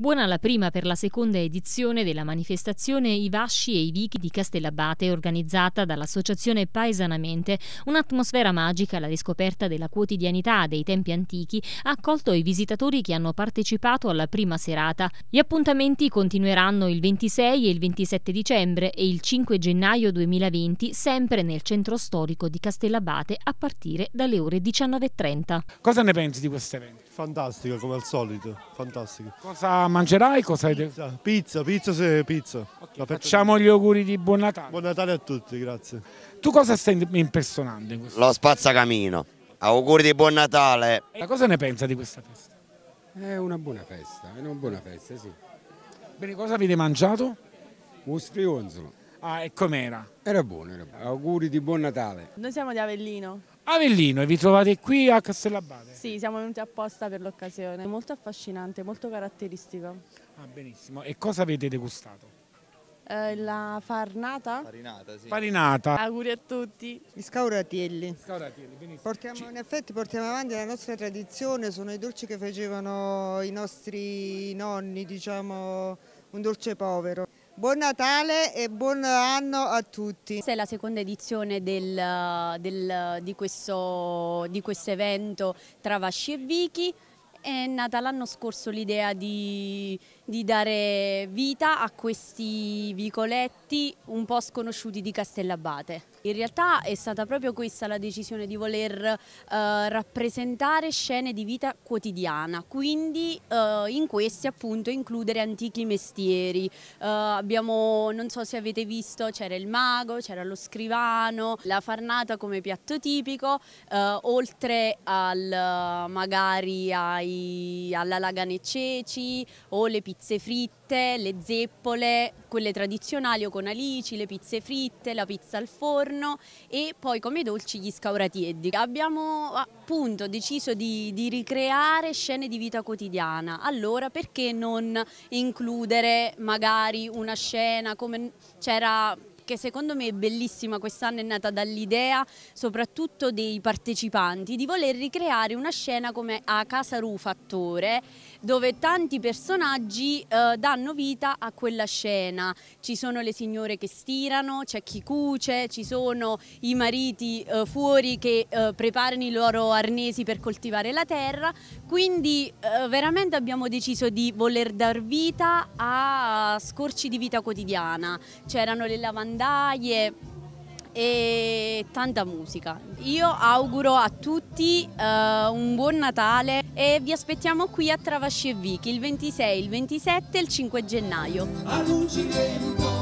Buona la prima per la seconda edizione della manifestazione I Vasci e i Vichi di Castellabate organizzata dall'associazione Paesanamente. Un'atmosfera magica alla riscoperta della quotidianità dei tempi antichi ha accolto i visitatori che hanno partecipato alla prima serata. Gli appuntamenti continueranno il 26 e il 27 dicembre e il 5 gennaio 2020 sempre nel centro storico di Castellabate a partire dalle ore 19.30. Cosa ne pensi di questo evento? Fantastica come al solito, fantastica. Cosa mangerai? Cosa pizza, pizza, pizza se pizza. Okay, facciamo gli auguri di Buon Natale. Buon Natale a tutti, grazie. Tu cosa stai impersonando in questo? Lo spazzacamino. Auguri di Buon Natale. Ma cosa ne pensa di questa festa? È una buona festa, è una buona festa, sì. Bene, cosa avete mangiato? Un strionzolo. Ah, e com'era? Era buono, era buono. Auguri di Buon Natale. Noi siamo di Avellino. Avellino e vi trovate qui a Castellabate? Sì, siamo venuti apposta per l'occasione, molto affascinante, molto caratteristico. Ah, benissimo, e cosa avete degustato? Eh, la farnata? Farinata, sì. Farinata. Auguri a tutti. Gli scauratielli. Scauratielli, benissimo. Portiamo, in effetti portiamo avanti la nostra tradizione, sono i dolci che facevano i nostri nonni, diciamo un dolce povero. Buon Natale e buon anno a tutti. Questa è la seconda edizione del, del, di, questo, di questo evento tra Vasci e Vichi. È nata l'anno scorso l'idea di, di, dare vita a questi vicoletti un po' sconosciuti di Castellabate. In realtà è stata proprio questa la decisione di voler eh, rappresentare scene di vita quotidiana, quindi eh, in questi appunto includere antichi mestieri. Eh, abbiamo, non so se avete visto, c'era il mago, c'era lo scrivano, la farnata come piatto tipico, eh, oltre al, magari ai, alla lagane ceci o le pizze fritte fritte, le zeppole, quelle tradizionali o con alici, le pizze fritte, la pizza al forno e poi come dolci gli scauratieddi. Abbiamo appunto deciso di, di ricreare scene di vita quotidiana, allora perché non includere magari una scena come c'era perché secondo me è bellissima quest'anno, è nata dall'idea soprattutto dei partecipanti di voler ricreare una scena come a Casa Rufattore dove tanti personaggi eh, danno vita a quella scena, ci sono le signore che stirano, c'è chi cuce, ci sono i mariti eh, fuori che eh, preparano i loro arnesi per coltivare la terra, quindi eh, veramente abbiamo deciso di voler dar vita a scorci di vita quotidiana, c'erano le lavanderie, ghiandaglie e tanta musica. Io auguro a tutti uh, un buon Natale e vi aspettiamo qui a Travascevichi il 26, il 27 e il 5 gennaio. A